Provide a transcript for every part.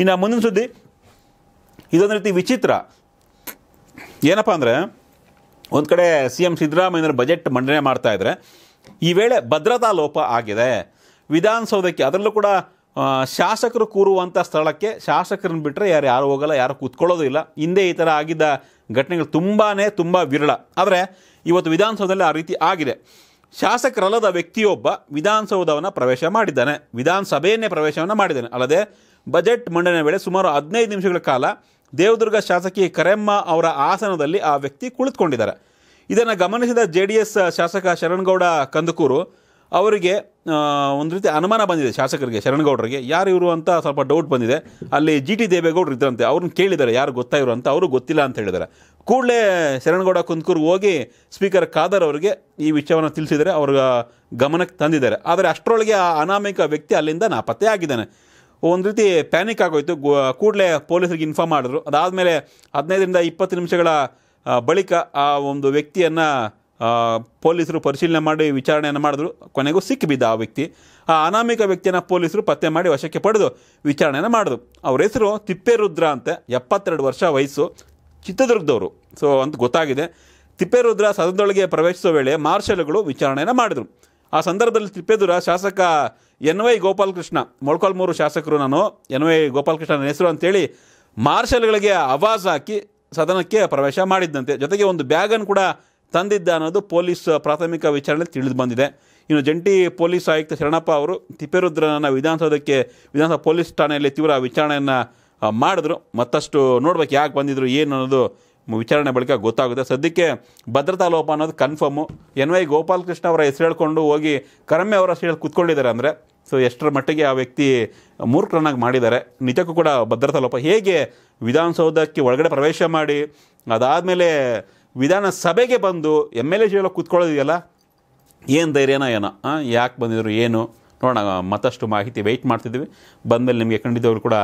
ಇನ್ನು ಮುಂದಿನ ಸುದ್ದಿ ಇದೊಂದು ರೀತಿ ವಿಚಿತ್ರ ಏನಪ್ಪ ಅಂದರೆ ಒಂದು ಕಡೆ ಸಿ ಎಂ ಸಿದ್ದರಾಮಯ್ಯನವರು ಬಜೆಟ್ ಮಂಡನೆ ಮಾಡ್ತಾ ಇದ್ದರೆ ಈ ವೇಳೆ ಭದ್ರತಾ ಲೋಪ ಆಗಿದೆ ವಿಧಾನಸೌಧಕ್ಕೆ ಅದರಲ್ಲೂ ಕೂಡ ಶಾಸಕರು ಕೂರುವಂಥ ಸ್ಥಳಕ್ಕೆ ಶಾಸಕರನ್ನು ಬಿಟ್ಟರೆ ಯಾರು ಯಾರು ಹೋಗಲ್ಲ ಯಾರು ಕೂತ್ಕೊಳ್ಳೋದು ಇಲ್ಲ ಹಿಂದೆ ಈ ಥರ ಆಗಿದ್ದ ಘಟನೆಗಳು ತುಂಬಾ ತುಂಬ ವಿರಳ ಆದರೆ ಇವತ್ತು ವಿಧಾನಸೌಧದಲ್ಲಿ ಆ ರೀತಿ ಆಗಿದೆ ಶಾಸಕರಲ್ಲದ ವ್ಯಕ್ತಿಯೊಬ್ಬ ವಿಧಾನಸೌಧವನ್ನು ಪ್ರವೇಶ ಮಾಡಿದ್ದಾನೆ ವಿಧಾನಸಭೆಯನ್ನೇ ಪ್ರವೇಶವನ್ನು ಮಾಡಿದ್ದಾನೆ ಅಲ್ಲದೆ ಬಜೆಟ್ ಮಂಡನೆ ವೇಳೆ ಸುಮಾರು ಹದಿನೈದು ನಿಮಿಷಗಳ ಕಾಲ ದೇವದುರ್ಗ ಶಾಸಕಿ ಕರೆಮ್ಮ ಅವರ ಆಸನದಲ್ಲಿ ಆ ವ್ಯಕ್ತಿ ಕುಳಿತುಕೊಂಡಿದ್ದಾರೆ ಇದನ್ನು ಗಮನಿಸಿದ ಜೆ ಡಿ ಎಸ್ ಶಾಸಕ ಶರಣಗೌಡ ಕಂದಕೂರು ಅವರಿಗೆ ಒಂದು ರೀತಿ ಅನುಮಾನ ಬಂದಿದೆ ಶಾಸಕರಿಗೆ ಶರಣಗೌಡರಿಗೆ ಯಾರು ಇವರು ಅಂತ ಸ್ವಲ್ಪ ಡೌಟ್ ಬಂದಿದೆ ಅಲ್ಲಿ ಜಿ ಟಿ ದೇವೇಗೌಡರು ಇದ್ದರಂತೆ ಅವ್ರನ್ನ ಕೇಳಿದ್ದಾರೆ ಯಾರು ಗೊತ್ತಾ ಅಂತ ಅವರು ಗೊತ್ತಿಲ್ಲ ಅಂತ ಹೇಳಿದ್ದಾರೆ ಕೂಡಲೇ ಶರಣಗೌಡ ಕುಂದಕೂರು ಹೋಗಿ ಸ್ಪೀಕರ್ ಖಾದರ್ ಅವರಿಗೆ ಈ ವಿಷಯವನ್ನು ತಿಳಿಸಿದರೆ ಅವ್ರ ಗಮನಕ್ಕೆ ತಂದಿದ್ದಾರೆ ಆದರೆ ಅಷ್ಟರೊಳಗೆ ಆ ಅನಾಮಿಕ ವ್ಯಕ್ತಿ ಅಲ್ಲಿಂದ ನಾಪತ್ತೆ ಆಗಿದ್ದಾನೆ ಒಂದು ರೀತಿ ಪ್ಯಾನಿಕ್ ಆಗೋಯಿತು ಕೂಡಲೇ ಪೊಲೀಸರಿಗೆ ಇನ್ಫಾರ್ಮ್ ಮಾಡಿದ್ರು ಅದಾದಮೇಲೆ ಹದಿನೈದರಿಂದ ಇಪ್ಪತ್ತು ನಿಮಿಷಗಳ ಬಳಿಕ ಆ ಒಂದು ವ್ಯಕ್ತಿಯನ್ನು ಪೊಲೀಸರು ಪರಿಶೀಲನೆ ಮಾಡಿ ವಿಚಾರಣೆಯನ್ನು ಮಾಡಿದ್ರು ಕೊನೆಗೂ ಸಿಕ್ಕಿಬಿದ್ದ ಆ ವ್ಯಕ್ತಿ ಆ ಅನಾಮಿಕ ವ್ಯಕ್ತಿಯನ್ನು ಪೊಲೀಸರು ಪತ್ತೆ ಮಾಡಿ ವಶಕ್ಕೆ ಪಡೆದು ವಿಚಾರಣೆಯನ್ನು ಮಾಡಿದ್ರು ಅವ್ರ ಹೆಸರು ತಿಪ್ಪೇರುದ್ರ ಅಂತ ಎಪ್ಪತ್ತೆರಡು ವರ್ಷ ವಯಸ್ಸು ಚಿತ್ರದುರ್ಗದವರು ಸೊ ಅಂತ ಗೊತ್ತಾಗಿದೆ ತಿಪ್ಪೇರುದ್ರ ಸದನದೊಳಗೆ ಪ್ರವೇಶಿಸುವ ವೇಳೆ ಮಾರ್ಷಲ್ಗಳು ವಿಚಾರಣೆಯನ್ನು ಮಾಡಿದರು ಆ ಸಂದರ್ಭದಲ್ಲಿ ತಿಪ್ಪೇದುರ ಶಾಸಕ ಎನ್ ವೈ ಗೋಪಾಲಕೃಷ್ಣ ಮೊಳ್ಕಾಲ್ಮೂರು ಶಾಸಕರು ನಾನು ಎನ್ ವೈ ಗೋಪಾಲಕೃಷ್ಣನ ಹೆಸರು ಅಂತೇಳಿ ಮಾರ್ಷಲ್ಗಳಿಗೆ ಆವಾಜ್ ಹಾಕಿ ಸದನಕ್ಕೆ ಪ್ರವೇಶ ಮಾಡಿದ್ದಂತೆ ಜೊತೆಗೆ ಒಂದು ಬ್ಯಾಗನ್ನು ಕೂಡ ತಂದಿದ್ದ ಅನ್ನೋದು ಪೊಲೀಸ್ ಪ್ರಾಥಮಿಕ ವಿಚಾರಣೆ ತಿಳಿದು ಬಂದಿದೆ ಇನ್ನು ಜಂಟಿ ಪೊಲೀಸ್ ಆಯುಕ್ತ ಶರಣಪ್ಪ ಅವರು ತಿಪ್ಪೇರುದ್ರನ ವಿಧಾನಸೌಧಕ್ಕೆ ವಿಧಾನಸೌಧ ಪೊಲೀಸ್ ಠಾಣೆಯಲ್ಲಿ ತೀವ್ರ ವಿಚಾರಣೆಯನ್ನು ಮಾಡಿದ್ರು ಮತ್ತಷ್ಟು ನೋಡ್ಬೇಕು ಯಾಕೆ ಬಂದಿದ್ರು ಏನು ಅನ್ನೋದು ವಿಚಾರಣೆ ಬಳಿಕ ಗೊತ್ತಾಗುತ್ತೆ ಸದ್ಯಕ್ಕೆ ಭದ್ರತಾ ಲೋಪ ಅನ್ನೋದು ಕನ್ಫರ್ಮು ಎನ್ ವೈ ಗೋಪಾಲಕೃಷ್ಣ ಅವರ ಹೆಸರು ಹೇಳ್ಕೊಂಡು ಹೋಗಿ ಕರಮ್ಯ ಅವರ ಹೆಸರು ಹೇಳಿ ಕುತ್ಕೊಂಡಿದ್ದಾರೆ ಅಂದರೆ ಸೊ ಎಷ್ಟರ ಮಟ್ಟಿಗೆ ಆ ವ್ಯಕ್ತಿ ಮೂರ್ಖರನ್ನಾಗಿ ಮಾಡಿದ್ದಾರೆ ನಿಜಕ್ಕೂ ಕೂಡ ಭದ್ರತಾ ಲೋಪ ಹೇಗೆ ವಿಧಾನಸೌಧಕ್ಕೆ ಒಳಗಡೆ ಪ್ರವೇಶ ಮಾಡಿ ಅದಾದಮೇಲೆ ವಿಧಾನಸಭೆಗೆ ಬಂದು ಎಮ್ ಎಲ್ ಎ ಎಲ್ಲ ಕೂತ್ಕೊಳ್ಳೋದಿದೆಯಲ್ಲ ಏನು ಧೈರ್ಯನ ಏನೋ ಯಾಕೆ ಬಂದಿದ್ರು ಏನು ನೋಡೋಣ ಮತ್ತಷ್ಟು ಮಾಹಿತಿ ವೆಯ್ಟ್ ಮಾಡ್ತಿದ್ದೀವಿ ಮೇಲೆ ನಿಮಗೆ ಖಂಡಿತವರು ಕೂಡ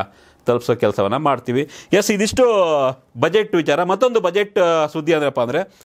ತಲುಪಿಸೋ ಕೆಲಸವನ್ನು ಮಾಡ್ತೀವಿ ಎಸ್ ಇದಿಷ್ಟು ಬಜೆಟ್ ವಿಚಾರ ಮತ್ತೊಂದು ಬಜೆಟ್ ಸುದ್ದಿ ಅಂದ್ರಪ್ಪ ಅಂದರೆ